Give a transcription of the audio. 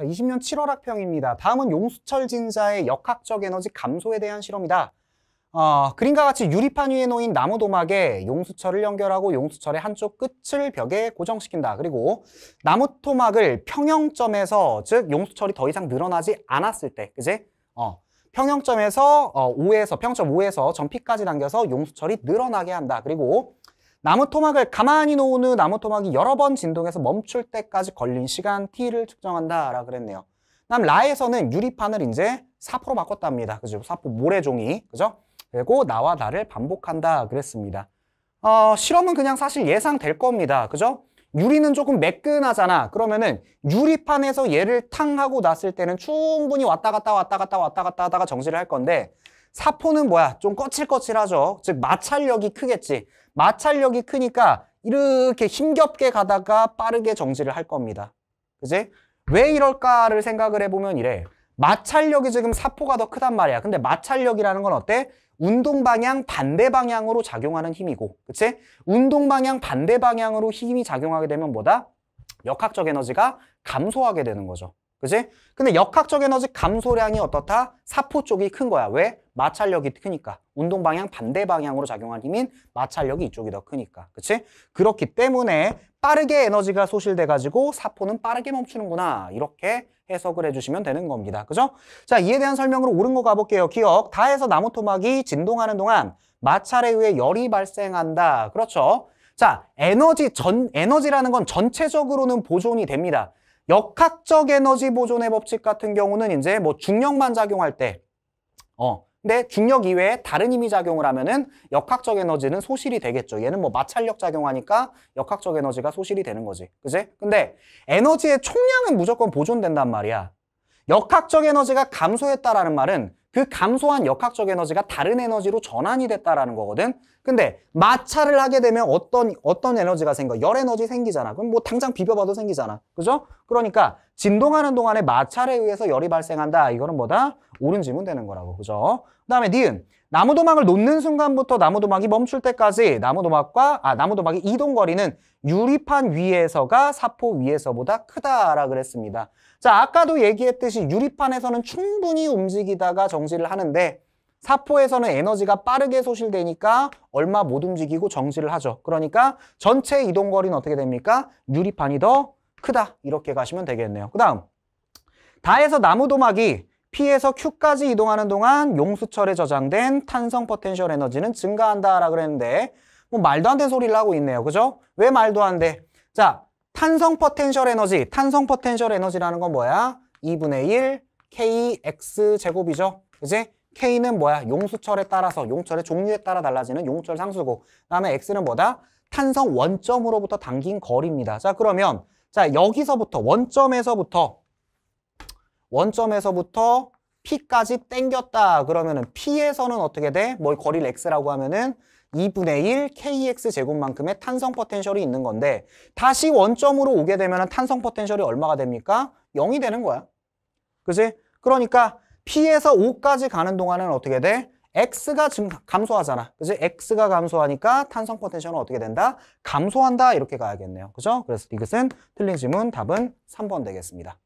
자, 20년 7월 학평입니다. 다음은 용수철 진자의 역학적 에너지 감소에 대한 실험이다. 어, 그림과 같이 유리판 위에 놓인 나무 도막에 용수철을 연결하고 용수철의 한쪽 끝을 벽에 고정시킨다. 그리고 나무 토막을 평형점에서 즉 용수철이 더 이상 늘어나지 않았을 때, 그제 어, 평형점에서 어, 5에서 평점 5에서 점피까지 당겨서 용수철이 늘어나게 한다. 그리고 나무 토막을 가만히 놓은 후 나무 토막이 여러 번 진동해서 멈출 때까지 걸린 시간 t를 측정한다라 그랬네요. 다음 라에서는 유리판을 이제 사포로 바꿨답니다. 그죠? 사포 모래종이 그죠? 그리고 나와 나를 반복한다 그랬습니다. 어, 실험은 그냥 사실 예상될 겁니다. 그죠? 유리는 조금 매끈하잖아. 그러면은 유리판에서 얘를 탕 하고 났을 때는 충분히 왔다 갔다 왔다 갔다 왔다 갔다 하다가 정지를 할 건데 사포는 뭐야? 좀 거칠거칠하죠. 즉 마찰력이 크겠지. 마찰력이 크니까 이렇게 힘겹게 가다가 빠르게 정지를 할 겁니다. 그지? 왜 이럴까를 생각을 해보면 이래. 마찰력이 지금 사포가 더 크단 말이야. 근데 마찰력이라는 건 어때? 운동 방향 반대 방향으로 작용하는 힘이고, 그치? 운동 방향 반대 방향으로 힘이 작용하게 되면 뭐다? 역학적 에너지가 감소하게 되는 거죠. 그지? 근데 역학적 에너지 감소량이 어떻다? 사포 쪽이 큰 거야. 왜? 마찰력이 크니까 운동 방향 반대 방향으로 작용한 힘인 마찰력이 이쪽이 더 크니까 그치? 그렇기 때문에 빠르게 에너지가 소실돼 가지고 사포는 빠르게 멈추는구나 이렇게 해석을 해주시면 되는 겁니다 그죠? 자 이에 대한 설명으로 옳은 거 가볼게요 기억 다해서 나무 토막이 진동하는 동안 마찰에 의해 열이 발생한다 그렇죠? 자 에너지 전 에너지라는 건 전체적으로는 보존이 됩니다 역학적 에너지 보존의 법칙 같은 경우는 이제 뭐 중력만 작용할 때 어, 근데 네, 중력 이외에 다른 힘이 작용을 하면은 역학적 에너지는 소실이 되겠죠. 얘는 뭐 마찰력 작용하니까 역학적 에너지가 소실이 되는 거지. 그지? 근데 에너지의 총량은 무조건 보존된단 말이야. 역학적 에너지가 감소했다라는 말은 그 감소한 역학적 에너지가 다른 에너지로 전환이 됐다라는 거거든. 근데 마찰을 하게 되면 어떤 어떤 에너지가 생겨? 열 에너지 생기잖아. 그럼 뭐 당장 비벼봐도 생기잖아. 그죠? 그러니까 진동하는 동안에 마찰에 의해서 열이 발생한다. 이거는 뭐다? 옳은 질문 되는 거라고. 그죠? 그다음에 니은. 나무 도막을 놓는 순간부터 나무 도막이 멈출 때까지 나무 도막과 아 나무 도막의 이동 거리는 유리판 위에서가 사포 위에서보다 크다라 그랬습니다. 자, 아까도 얘기했듯이 유리판에서는 충분히 움직이다가 정지를 하는데 사포에서는 에너지가 빠르게 소실되니까 얼마 못 움직이고 정지를 하죠. 그러니까 전체 이동 거리는 어떻게 됩니까? 유리판이 더 크다 이렇게 가시면 되겠네요. 그 다음 다에서 나무 도막이 P에서 Q까지 이동하는 동안 용수철에 저장된 탄성 포텐셜 에너지는 증가한다라고 그랬는데 뭐 말도 안 되는 소리를 하고 있네요. 그죠? 왜 말도 안 돼? 자, 탄성 포텐셜 에너지, 탄성 포텐셜 에너지라는 건 뭐야? 2분의 1 kx 제곱이죠. 이제 k는 뭐야? 용수철에 따라서 용철의 종류에 따라 달라지는 용철 상수고 그다음에 x는 뭐다? 탄성 원점으로부터 당긴 거리입니다. 자, 그러면 자, 여기서부터 원점에서부터 원점에서부터 P까지 땡겼다. 그러면은 P에서는 어떻게 돼? 뭘 거리를 X라고 하면은 2분의 1 kx 제곱만큼의 탄성 포텐셜이 있는 건데 다시 원점으로 오게 되면 은 탄성 포텐셜이 얼마가 됩니까? 0이 되는 거야. 그지? 그러니까 P에서 5까지 가는 동안은 어떻게 돼? X가 지금 감소하잖아. 그지? X가 감소하니까 탄성 포텐셜은 어떻게 된다? 감소한다. 이렇게 가야겠네요. 그죠? 그래서 이것은 틀린 질문 답은 3번 되겠습니다.